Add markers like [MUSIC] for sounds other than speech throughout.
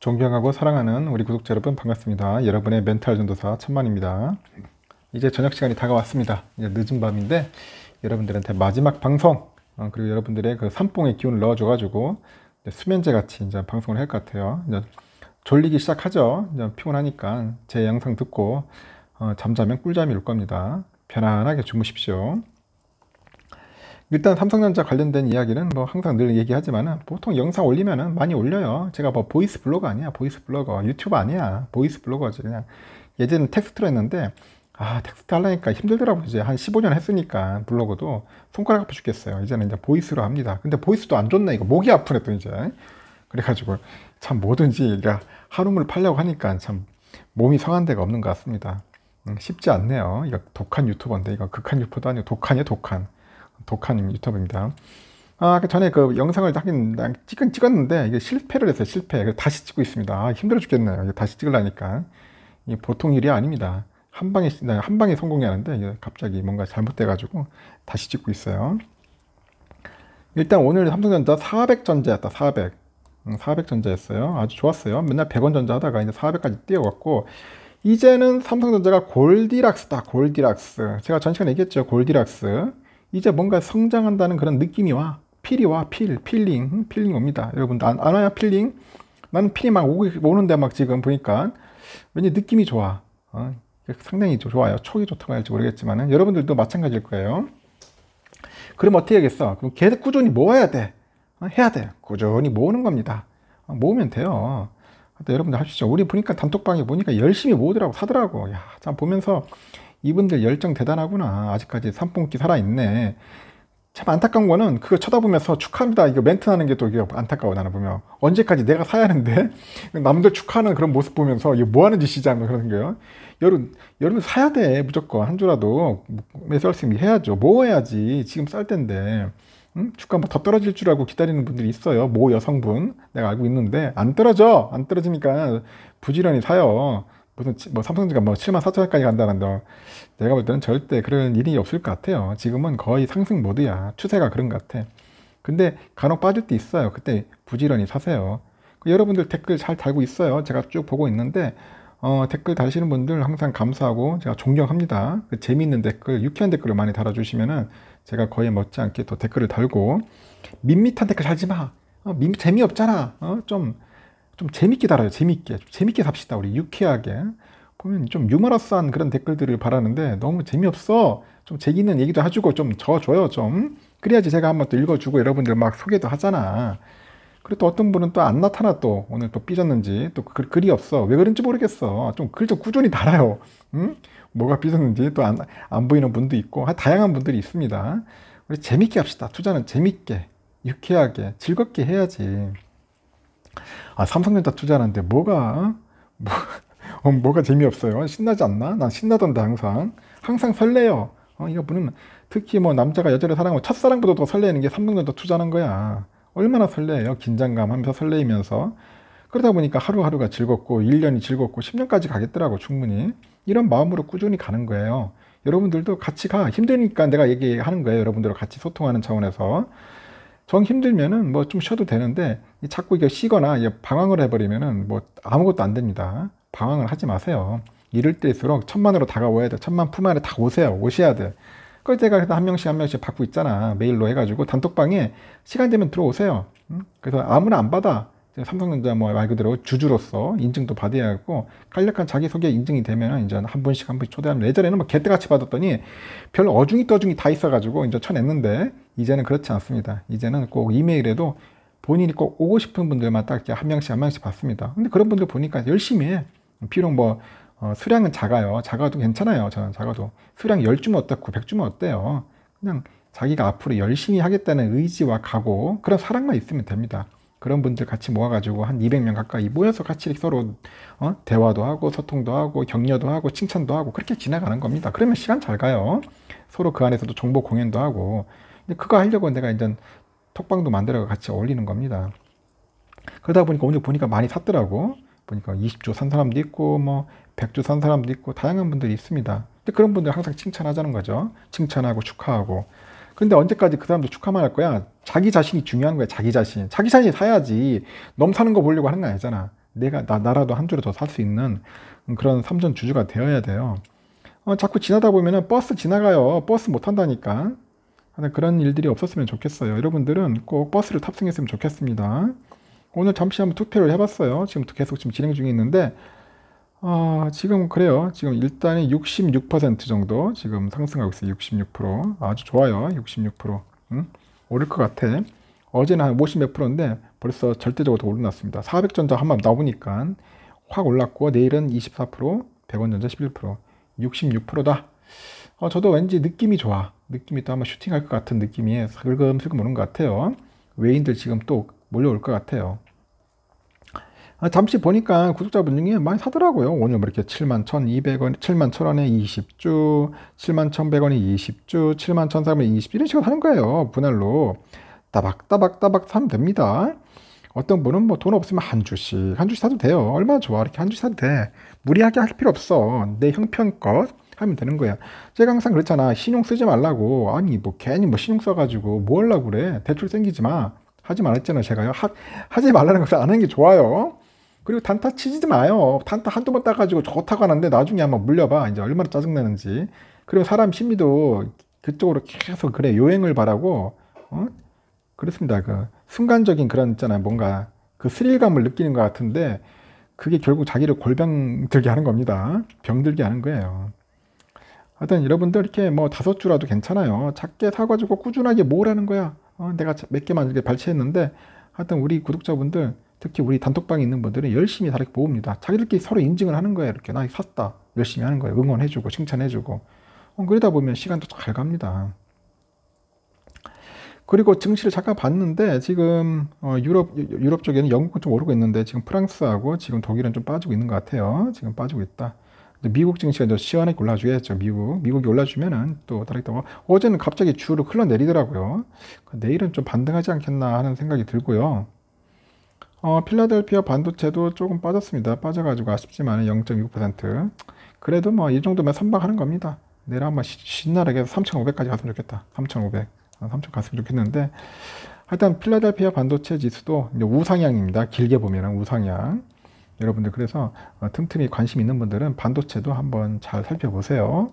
존경하고 사랑하는 우리 구독자 여러분 반갑습니다. 여러분의 멘탈 전도사 천만입니다. 이제 저녁 시간이 다가왔습니다. 이제 늦은 밤인데 여러분들한테 마지막 방송 어, 그리고 여러분들의 그 산봉의 기운을 넣어줘가지고 수면제 같이 이제 방송을 할 것 같아요. 이제 졸리기 시작하죠. 이제 피곤하니까 제 영상 듣고 어, 잠자면 꿀잠이 올 겁니다. 편안하게 주무십시오. 일단 삼성전자 관련된 이야기는 뭐 항상 늘얘기하지만 보통 영상 올리면 많이 올려요. 제가 뭐 보이스 블로거 아니야. 보이스 블로거. 유튜브 아니야. 보이스 블로거지. 그냥 예전에 텍스트로 했는데 아, 텍스트 하려니까 힘들더라고요. 이제 한 15년 했으니까 블로그도 손가락 아파 죽겠어요. 이제는 이제 보이스로 합니다. 근데 보이스도 안 좋네. 이거 목이 아프네 또 이제. 그래가지고 참 뭐든지 하루물 팔려고 하니까 참 몸이 성한 데가 없는 것 같습니다. 음, 쉽지 않네요. 이거 독한 유튜버인데 이거 극한 유튜버도 아니고 독한이요 독한. 독한 유튜브입니다. 아, 그 전에 그 영상을 하 찍은, 찍었는데 이게 실패를 했어요. 실패. 다시 찍고 있습니다. 아, 힘들어 죽겠네요. 다시 찍으려니까. 이 보통 일이 아닙니다. 한 방에, 한 방에 성공이 하는데 갑자기 뭔가 잘못돼가지고 다시 찍고 있어요. 일단 오늘 삼성전자 400전자였다. 400. 400전자였어요. 음, 아주 좋았어요. 맨날 100원 전자 하다가 이제 400까지 뛰어갔고 이제는 삼성전자가 골디락스다. 골디락스. 제가 전 시간에 얘기했죠. 골디락스. 이제 뭔가 성장한다는 그런 느낌이 와. 필이 와. 필. 필링. 필링 옵니다. 여러분 안, 안 와요? 필링? 나는 필이 막 오, 오는데 막 지금 보니까 왠지 느낌이 좋아. 어, 상당히 좋아요. 촉이 좋다고 할지 모르겠지만 여러분들도 마찬가지일 거예요. 그럼 어떻게 해겠어 그럼 계속 꾸준히 모아야 돼. 어, 해야 돼. 꾸준히 모으는 겁니다. 어, 모으면 돼요. 여러분들 하시오 우리 보니까 단톡방에 보니까 열심히 모으더라고, 사더라고. 야, 참 보면서 이분들 열정 대단하구나. 아직까지 산봉기 살아있네. 참 안타까운 거는 그거 쳐다보면서 축하합니다. 이거 멘트 하는 게 또 안타까워, 나는 보면. 언제까지 내가 사야 하는데? [LAUGHS] 남들 축하하는 그런 모습 보면서 이거 뭐 하는 짓이지? 하면 뭐 그런 거예요. 여러분, 여러분 사야 돼. 무조건. 한 주라도. 매설승 해야죠. 뭐 해야지. 지금 쌀 텐데. 음? 주가 뭐더 떨어질 줄 알고 기다리는 분들이 있어요. 모 여성분. 내가 알고 있는데. 안 떨어져. 안 떨어지니까 부지런히 사요. 무슨 뭐 삼성전자가 뭐 7만 4천 원까지 간다는데 내가 볼 때는 절대 그런 일이 없을 것 같아요. 지금은 거의 상승 모드야. 추세가 그런 것 같아. 근데 간혹 빠질 때 있어요. 그때 부지런히 사세요. 그 여러분들 댓글 잘 달고 있어요. 제가 쭉 보고 있는데 어, 댓글 다시는 분들 항상 감사하고 제가 존경합니다. 그 재미있는 댓글, 유쾌한 댓글을 많이 달아주시면은 제가 거의 멋지않게 또 댓글을 달고 밋밋한 댓글 달지 마. 어, 재미없잖아. 어, 좀좀 재밌게 달아요. 재밌게. 재밌게 삽시다. 우리 유쾌하게. 보면 좀 유머러스한 그런 댓글들을 바라는데 너무 재미없어. 좀 재기는 얘기도 해주고 좀져줘요 좀. 그래야지 제가 한번 또 읽어주고 여러분들 막 소개도 하잖아. 그리고 또 어떤 분은 또 안 나타나 또 오늘 또 삐졌는지 또 글, 글이 없어. 왜 그런지 모르겠어. 좀 글 좀 꾸준히 달아요. 응? 뭐가 삐졌는지 또 안 안 보이는 분도 있고 다양한 분들이 있습니다. 우리 재밌게 합시다. 투자는 재밌게, 유쾌하게, 즐겁게 해야지. 아 삼성전자 투자하는데 뭐가 뭐, [LAUGHS] 어, 뭐가 재미없어요 신나지 않나 난 신나던데 항상 항상 설레요 어, 이거 보면 특히 뭐 남자가 여자를 사랑하고 첫사랑보다 더 설레는 게 삼성전자 투자는 거야 얼마나 설레요 긴장감 하면서 설레이면서 그러다 보니까 하루하루가 즐겁고 1년이 즐겁고 10년까지 가겠더라고 충분히 이런 마음으로 꾸준히 가는 거예요 여러분들도 같이 가 힘드니까 내가 얘기하는 거예요 여러분들과 같이 소통하는 차원에서 정 힘들면은 뭐 좀 쉬어도 되는데 자꾸 이게 쉬거나 방황을 해버리면은 뭐 아무것도 안 됩니다. 방황을 하지 마세요. 이럴 때일수록 천만으로 다가와야 돼. 천만 품 안에 다 오세요. 오셔야 돼. 그걸제가한 명씩 한 명씩 받고 있잖아. 메일로 해가지고 단톡방에 시간 되면 들어오세요. 그래서 아무나 안 받아. 삼성전자 뭐 말 그대로 주주로서 인증도 받아야 하고 간략한 자기소개 인증이 되면 이제 한 분씩 한 분씩 초대하면 예전에는 뭐 개떼같이 받았더니 별 어중이 떠중이 다 있어가지고 이제 쳐냈는데 이제는 그렇지 않습니다. 이제는 꼭 이메일에도 본인이 꼭 오고 싶은 분들만 딱 한 명씩 한 명씩 받습니다. 근데 그런 분들 보니까 열심히 해. 비록 뭐 어, 수량은 작아요. 작아도 괜찮아요. 저는 작아도. 수량 10주면 어떻고 100주면 어때요. 그냥 자기가 앞으로 열심히 하겠다는 의지와 각오, 그런 사랑만 있으면 됩니다. 그런 분들 같이 모아가지고 한 200명 가까이 모여서 같이 서로 어? 대화도 하고 소통도 하고 격려도 하고 칭찬도 하고 그렇게 지나가는 겁니다. 그러면 시간 잘 가요. 서로 그 안에서도 정보 공연도 하고 근데 그거 하려고 내가 이제 톡방도 만들어 같이 어울리는 겁니다. 그러다 보니까 오늘 보니까 많이 샀더라고. 보니까 20조 산 사람도 있고 뭐 100조 산 사람도 있고 다양한 분들이 있습니다. 근데 그런 분들 항상 칭찬하자는 거죠. 칭찬하고 축하하고 근데 언제까지 그 사람도 축하만 할 거야? 자기 자신이 중요한 거야, 자기 자신. 자기 자신 사야지. 넘 사는 거 보려고 하는 거 아니잖아. 내가, 나, 나라도 한 줄을 더 살 수 있는 그런 삼전 주주가 되어야 돼요. 어, 자꾸 지나다 보면은 버스 지나가요. 버스 못 탄다니까. 그런 일들이 없었으면 좋겠어요. 여러분들은 꼭 버스를 탑승했으면 좋겠습니다. 오늘 잠시 한번 투표를 해봤어요. 지금 계속 지금 진행 중에 있는데 아, 지금 그래요. 지금 일단이66% 정도 지금 상승하고 있어요. 66%. 아주 좋아요. 66%. 응? 오를 것 같아. 어제는 한 50 몇 프로인데 벌써 절대적으로 더 올라났습니다. 400전자 한 번 나오니까 확 올랐고 내일은 24%, 100원전자 11%, 66%다. 어, 저도 왠지 느낌이 좋아. 느낌이 또 아마 슈팅할 것 같은 느낌이 슬금슬금 오는 것 같아요. 외인들 지금 또 몰려올 것 같아요. 아, 잠시 보니까 구독자분 중에 많이 사더라고요. 오늘 뭐 이렇게 7만 1,200원, 7만 1,000원에 20주, 7만 1,100원에 20주, 7만 1,300원에 20주 이런 식으로 사는 거예요. 분할로. 따박따박따박 사면 됩니다. 어떤 분은 뭐 돈 없으면 한 주씩 한 주씩 사도 돼요. 얼마나 좋아 이렇게 한 주씩 사도 돼. 무리하게 할 필요 없어. 내 형편껏 하면 되는 거야. 제가 항상 그렇잖아 신용 쓰지 말라고. 아니 뭐 괜히 뭐 신용 써가지고 뭐 하려고 그래. 대출 생기지 마. 하지 말았잖아 제가요. 하, 하지 말라는 것을 아는 게 좋아요. 그리고 단타 치지 마요. 단타 한두 번 따가지고 좋다고 하는데 나중에 한번 물려봐. 이제 얼마나 짜증내는지 그리고 사람 심리도 그쪽으로 계속 그래. 요행을 바라고, 어? 그렇습니다. 그 순간적인 그런 있잖아요. 뭔가 그 스릴감을 느끼는 것 같은데 그게 결국 자기를 골병 들게 하는 겁니다. 병들게 하는 거예요. 하여튼 여러분들 이렇게 뭐 다섯 주라도 괜찮아요. 작게 사가지고 꾸준하게 모으라는 거야. 어, 내가 몇 개만 이렇게 발췌했는데 하여튼 우리 구독자분들 특히 우리 단톡방에 있는 분들은 열심히 다르게 모읍니다. 자기들끼리 서로 인증을 하는 거예요. 이렇게 나 샀다. 열심히 하는 거예요. 응원해주고 칭찬해주고. 어, 그러다 보면 시간도 잘 갑니다. 그리고 증시를 잠깐 봤는데 지금 어, 유럽 유럽 쪽에는 영국은 좀 오르고 있는데 지금 프랑스하고 지금 독일은 좀 빠지고 있는 것 같아요. 지금 빠지고 있다. 미국 증시가 이 시원하게 올라주겠죠. 미국 미국이 올라주면은 또다르겠다 어제는 갑자기 주로 흘러내리더라고요. 그러니까 내일은 좀 반등하지 않겠나 하는 생각이 들고요. 어, 필라델피아 반도체도 조금 빠졌습니다. 빠져가지고 아쉽지만 0.6% 그래도 뭐 이 정도면 선방하는 겁니다. 내일 한번 신나게 3,500까지 갔으면 좋겠다. 3,500, 3,000 어, 갔으면 좋겠는데 하여튼 필라델피아 반도체 지수도 우상향입니다. 길게 보면 우상향. 여러분들 그래서 어, 틈틈이 관심 있는 분들은 반도체도 한번 잘 살펴보세요.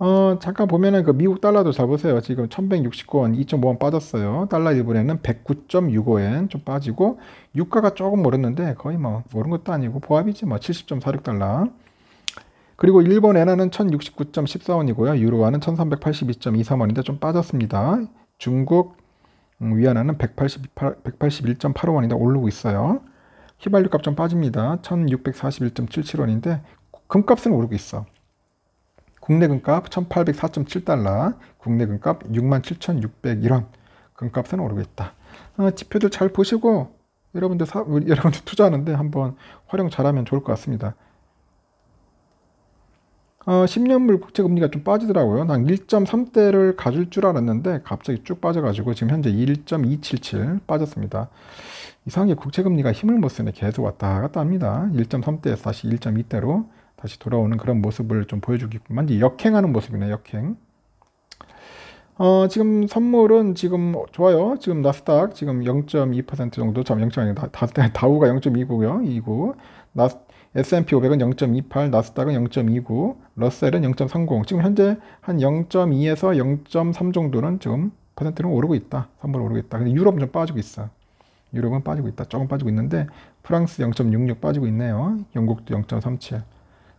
어, 잠깐 보면은 그 미국 달러도 잘 보세요. 지금 1169원, 2.5원 빠졌어요. 달러 일본에는 109.65엔 좀 빠지고, 유가가 조금 오랐는데 거의 뭐, 오른 것도 아니고, 보합이지 뭐, 70.46달러. 그리고 일본 엔화는 1069.14원이고요. 유로화는 1382.23원인데 좀 빠졌습니다. 중국 음, 위안화는 188, 181.85원인데 오르고 있어요. 휘발유 값좀 빠집니다. 1641.77원인데 금값은 오르고 있어. 국내 금값 1804.7달러, 국내 금값 67,601원. 금값은 오르고 있다. 어, 지표들 잘 보시고 여러분들 사, 여러분들 투자하는데 한번 활용 잘하면 좋을 것 같습니다. 어, 10년물 국채 금리가 좀 빠지더라고요. 난 1.3대를 가질 줄 알았는데 갑자기 쭉 빠져가지고 지금 현재 1.277 빠졌습니다. 이상하게 국채 금리가 힘을 못 쓰네. 계속 왔다 갔다 합니다. 1.3대에서 다시 1.2대로 다시 돌아오는 그런 모습을 좀 보여주기뿐만 아니 역행하는 모습이네 역행 어, 지금 선물은 지금 좋아요. 지금 나스닥 지금 0.2% 정도, 참 0.2, 다, 다, 우가 0.29고요. 29. 나 S&P 500은 0.28, 나스닥은 0.29, 러셀은 0.30. 지금 현재 한 0.2에서 0.3 정도는 지금 퍼센트는 오르고 있다. 선물 오르고 있다. 근데 유럽은 좀 빠지고 있어. 유럽은 빠지고 있다. 조금 빠지고 있는데 프랑스 0.66 빠지고 있네요. 영국도 0.37.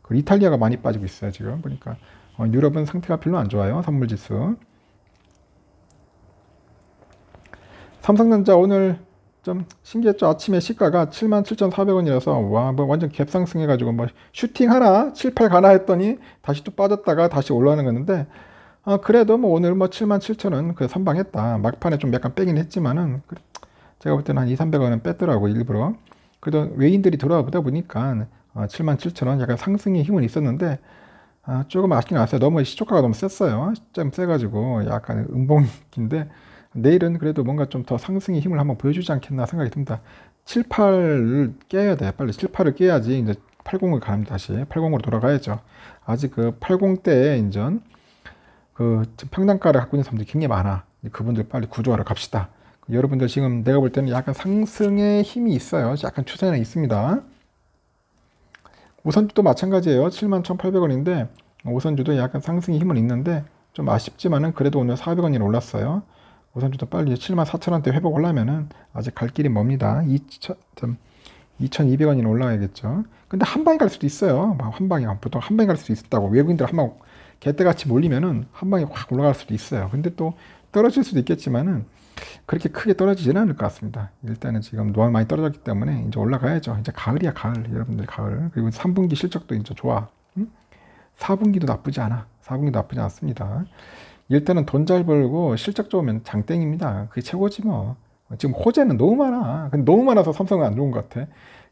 그 이탈리아가 많이 빠지고 있어요, 지금. 보니까. 어, 유럽은 상태가 별로 안 좋아요. 선물 지수. 삼성전자 오늘 좀 신기했죠. 아침에 시가가 77,400원이라서 와, 뭐 완전 갭상승해 가지고 뭐 슈팅 하나, 7, 8 가나 했더니 다시 또 빠졌다가 다시 올라가는 건데 어, 그래도 뭐 오늘 뭐 77,000원 그 선방했다. 막판에 좀 약간 빼긴 했지만은 제가 볼 때는 한 2, 300원은 뺐더라고 일부러. 그래도 외인들이 돌아보다 보니까 7 7 0 0 0원 약간 상승의 힘은 있었는데 아, 조금 아쉽긴 아세요 너무 시초가가 너무 셌어요. 좀 세가지고 약간 음봉인데 내일은 그래도 뭔가 좀 더 상승의 힘을 한번 보여주지 않겠나 생각이 듭니다. 7, 8을 깨야 돼. 빨리 7, 8을 깨야지 이제 80을 가면 다시 80으로 돌아가야죠. 아직 그 80대에 인전 그평단가를 갖고 있는 사람들이 굉장히 많아. 그분들 빨리 구조하러 갑시다. 여러분들 지금 내가 볼 때는 약간 상승의 힘이 있어요. 약간 추세는 있습니다. 우선주도 마찬가지예요. 71,800원인데 우선주도 약간 상승의 힘은 있는데 좀 아쉽지만은 그래도 오늘 400원이 올랐어요. 우선주도 빨리 74,000원대 회복하려면은 아직 갈 길이 멉니다. 2,200원이 올라가야겠죠. 근데 한 방에 갈 수도 있어요. 뭐 한 방에 보통 한 방에 갈 수도 있다고 외국인들 한방 개떼같이 몰리면은 한 방에 확 올라갈 수도 있어요. 근데 또 떨어질 수도 있겠지만은 그렇게 크게 떨어지지는 않을 것 같습니다. 일단은 지금 노안 많이 떨어졌기 때문에 이제 올라가야죠. 이제 가을이야 가을 여러분들 가을 그리고 3분기 실적도 이제 좋아. 4분기도 나쁘지 않아. 4분기 도 나쁘지 않습니다. 일단은 돈 잘 벌고 실적 좋으면 장땡입니다. 그게 최고지 뭐. 지금 호재는 너무 많아. 근데 너무 많아서 삼성은 안 좋은 것 같아.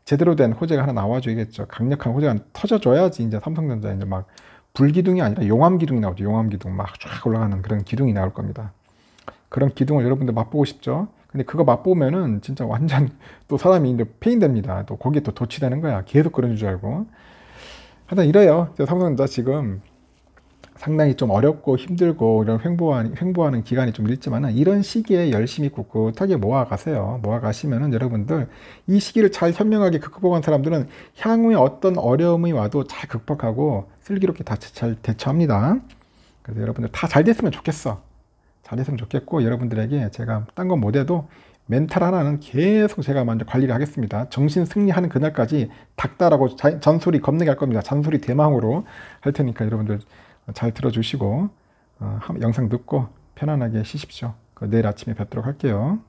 제대로 된 호재가 하나 나와줘야겠죠. 강력한 호재가 터져줘야지 이제 삼성전자 이제 막 불기둥이 아니라 용암기둥이 나오죠. 용암기둥 막 쫙 올라가는 그런 기둥이 나올 겁니다. 그런 기둥을 여러분들 맛보고 싶죠? 근데 그거 맛보면은 진짜 완전 [LAUGHS] 또 사람이 이제 폐인됩니다또 거기에 또 도취되는 거야. 계속 그런 줄 알고. 하여튼 이래요. 삼성전자 지금 상당히 좀 어렵고 힘들고 이런 횡보하는, 횡보하는 기간이 좀 있지만 이런 시기에 열심히 꿋꿋하게 모아가세요. 모아가시면은 여러분들 이 시기를 잘 현명하게 극복한 사람들은 향후에 어떤 어려움이 와도 잘 극복하고 슬기롭게 다 잘 대처합니다. 그래서 여러분들 다 잘 됐으면 좋겠어. 잘했으면 좋겠고 여러분들에게 제가 딴 건 못해도 멘탈 하나는 계속 제가 먼저 관리를 하겠습니다. 정신 승리하는 그날까지 닥다라고 자, 잔소리 겁내게 할 겁니다. 잔소리 대망으로 할 테니까 여러분들 잘 들어주시고 어, 영상 듣고 편안하게 쉬십시오. 내일 아침에 뵙도록 할게요.